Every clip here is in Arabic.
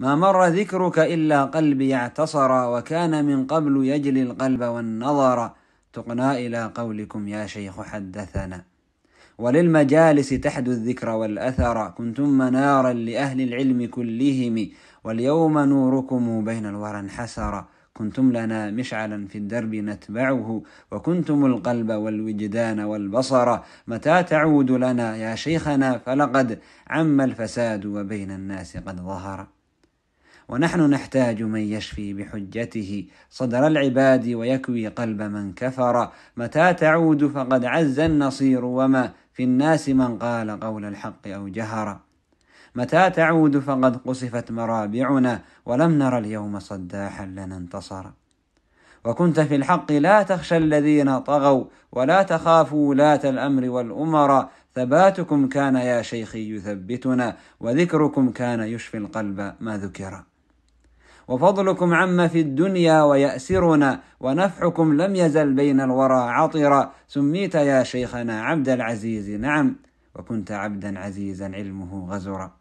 ما مر ذكرك إلا قلبي اعتصر وكان من قبل يجلي القلب والنظر تقنا إلى قولكم يا شيخ حدثنا وللمجالس تحدو الذكر والأثر كنتم منارا لأهل العلم كلهم واليوم نوركم بين الورى انحسر كنتم لنا مشعلا في الدرب نتبعه وكنتم القلب والوجدان والبصر متى تعود لنا يا شيخنا فلقد عم الفساد وبين الناس قد ظهر ونحن نحتاج من يشفي بحجته صدر العباد ويكوي قلب من كفر متى تعود فقد عز النصير وما في الناس من قال قول الحق أو جهر متى تعود فقد قصفت مرابعنا ولم نرى اليوم صداحا لنا انتصر وكنت في الحق لا تخشى الذين طغوا ولا تخافوا ولاة الأمر والأمر ثباتكم كان يا شيخي يثبتنا وذكركم كان يشفي القلب ما ذكر وفضلكم عما في الدنيا ويأسرنا ونفعكم لم يزل بين الورى عطرا سميت يا شيخنا عبد العزيز نعم وكنت عبدا عزيزا علمه غزرا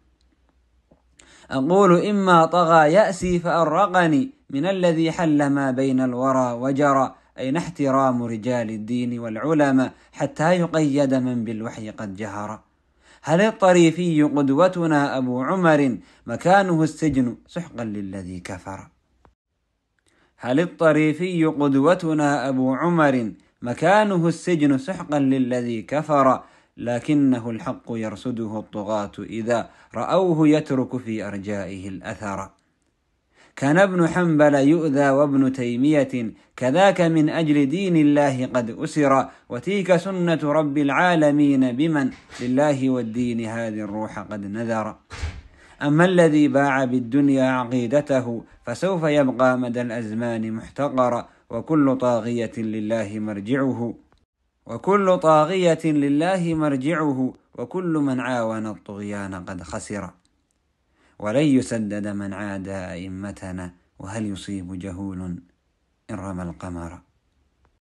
أقول إما طغى يأسي فأرقني من الذي حل ما بين الورى وجرى أين احترام رجال الدين والعلماء حتى يقيد من بالوحي قد جهر هل الطريفي قدوتنا أبو عمر مكانه السجن سحقا للذي كفر هل الطريفي قدوتنا أبو عمر مكانه السجن سحقا للذي كفر لكنه الحق يرصده الطغاة إذا رأوه يترك في أرجائه الأثر كان ابن حنبل يؤذى وابن تيمية كذاك من أجل دين الله قد أسر وتلك سنة رب العالمين بمن لله والدين هذه الروح قد نذر أما الذي باع بالدنيا عقيدته فسوف يبقى مدى الأزمان محتقرا وكل طاغية لله مرجعه وكل طاغية لله مرجعه وكل من عاون الطغيان قد خسر ولن يسدد من عادى أئمتنا وهل يصيب جهول إن رمى القمر